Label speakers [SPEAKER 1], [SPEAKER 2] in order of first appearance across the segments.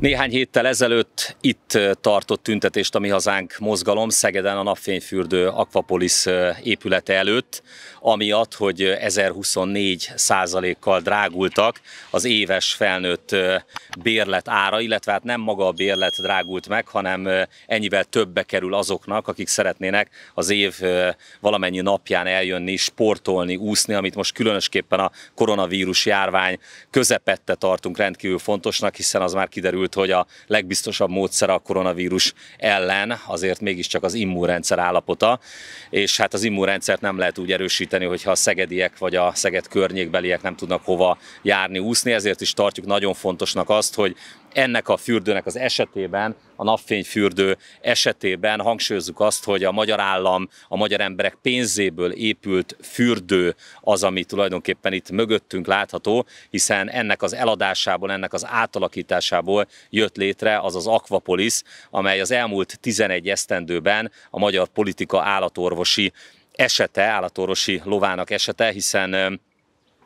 [SPEAKER 1] Néhány héttel ezelőtt itt tartott tüntetést a Mi Hazánk mozgalom Szegeden a Napfényfürdő Aquapolis épülete előtt, amiatt, hogy 1024 százalékkal drágultak az éves felnőtt bérlet ára, illetve hát nem maga a bérlet drágult meg, hanem ennyivel többbe kerül azoknak, akik szeretnének az év valamennyi napján eljönni, sportolni, úszni, amit most különösképpen a koronavírus járvány közepette tartunk rendkívül fontosnak, hiszen az már kiderült kiderült, hogy a legbiztosabb módszer a koronavírus ellen azért mégiscsak az immunrendszer állapota, és hát az immunrendszert nem lehet úgy erősíteni, hogyha a szegediek vagy a Szeged környékbeliek nem tudnak hova járni, úszni, ezért is tartjuk nagyon fontosnak azt, hogy ennek a fürdőnek az esetében, a napfényfürdő esetében hangsúlyozzuk azt, hogy a magyar állam, a magyar emberek pénzéből épült fürdő az, ami tulajdonképpen itt mögöttünk látható, hiszen ennek az eladásából, ennek az átalakításából jött létre az az Aquapolis, amely az elmúlt 11 esztendőben a magyar politika állatorvosi esete, állatorvosi lovának esete, hiszen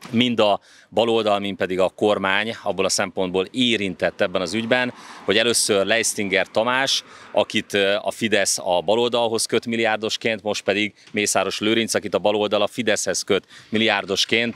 [SPEAKER 1] mind a baloldal, mind pedig a kormány abból a szempontból érintett ebben az ügyben, hogy először Leistinger Tamás, akit a Fidesz a baloldalhoz köt milliárdosként, most pedig Mészáros Lőrinc, akit a baloldal a Fideszhez köt milliárdosként,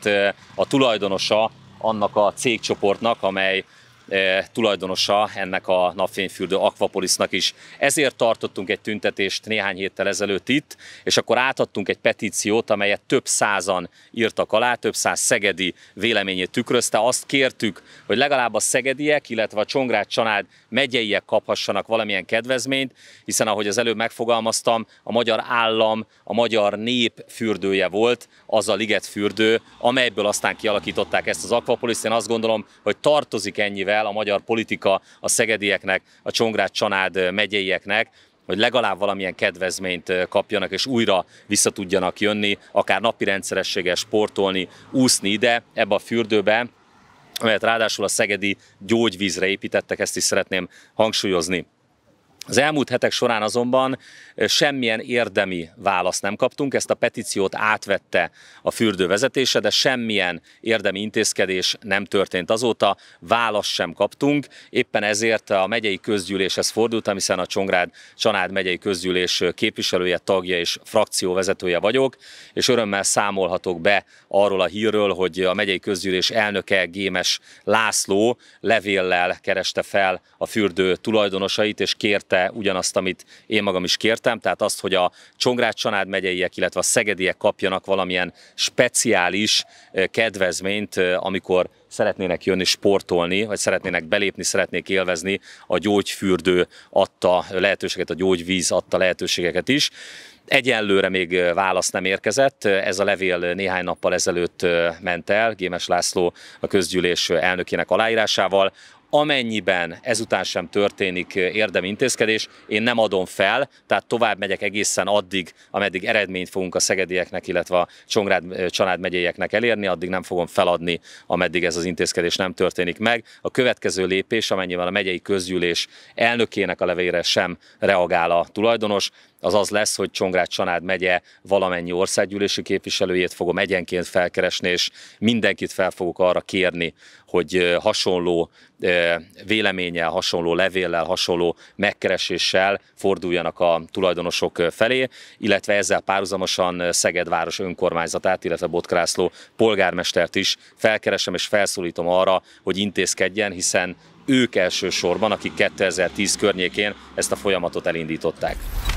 [SPEAKER 1] a tulajdonosa annak a cégcsoportnak, amely E, tulajdonosa ennek a napfényfürdő Aquapolisnak is. Ezért tartottunk egy tüntetést néhány héttel ezelőtt itt, és akkor átadtunk egy petíciót, amelyet több százan írtak alá, több száz szegedi véleményét tükrözte. Azt kértük, hogy legalább a szegediek, illetve a Csongrád család megyeiek kaphassanak valamilyen kedvezményt, hiszen ahogy az előbb megfogalmaztam, a magyar állam, a magyar nép fürdője volt, az a ligetfürdő, amelyből aztán kialakították ezt az Aquapolis. Én azt gondolom, hogy tartozik ennyivel el a magyar politika a szegedieknek, a Csongrád Csanád megyeieknek, hogy legalább valamilyen kedvezményt kapjanak, és újra vissza tudjanak jönni, akár napi rendszerességgel sportolni, úszni ide, ebbe a fürdőbe, amelyet ráadásul a szegedi gyógyvízre építettek, ezt is szeretném hangsúlyozni. Az elmúlt hetek során azonban semmilyen érdemi választ nem kaptunk, ezt a petíciót átvette a fürdő vezetése, de semmilyen érdemi intézkedés nem történt azóta, választ sem kaptunk, éppen ezért a megyei közgyűléshez fordultam, hiszen a Csongrád Csanád megyei közgyűlés képviselője, tagja és frakcióvezetője vagyok, és örömmel számolhatok be arról a hírről, hogy a megyei közgyűlés elnöke Gémes László levéllel kereste fel a fürdő tulajdonosait, és kérte elérte ugyanazt, amit én magam is kértem, tehát azt, hogy a Csongrád Csanád megyeiek, illetve a szegediek kapjanak valamilyen speciális kedvezményt, amikor szeretnének jönni sportolni, vagy szeretnének belépni, szeretnék élvezni, a gyógyfürdő adta lehetőséget, a gyógyvíz adta lehetőségeket is. Egyenlőre még válasz nem érkezett, ez a levél néhány nappal ezelőtt ment el, Gémes László a közgyűlés elnökének aláírásával. Amennyiben ezután sem történik eh, érdemi intézkedés, én nem adom fel, tehát tovább megyek egészen addig, ameddig eredményt fogunk a szegedieknek, illetve a Csongrád eh, család megyeieknek elérni, addig nem fogom feladni, ameddig ez az intézkedés nem történik meg. A következő lépés, amennyiben a megyei közgyűlés elnökének a levére sem reagál a tulajdonos, az az lesz, hogy Csongrád Csanád megye valamennyi országgyűlési képviselőjét fogom egyenként felkeresni, és mindenkit fel fogok arra kérni, hogy hasonló véleménnyel, hasonló levéllel, hasonló megkereséssel forduljanak a tulajdonosok felé, illetve ezzel párhuzamosan Szeged város önkormányzatát, illetve Botkrászló polgármestert is felkeresem és felszólítom arra, hogy intézkedjen, hiszen ők elsősorban, akik 2010 környékén ezt a folyamatot elindították.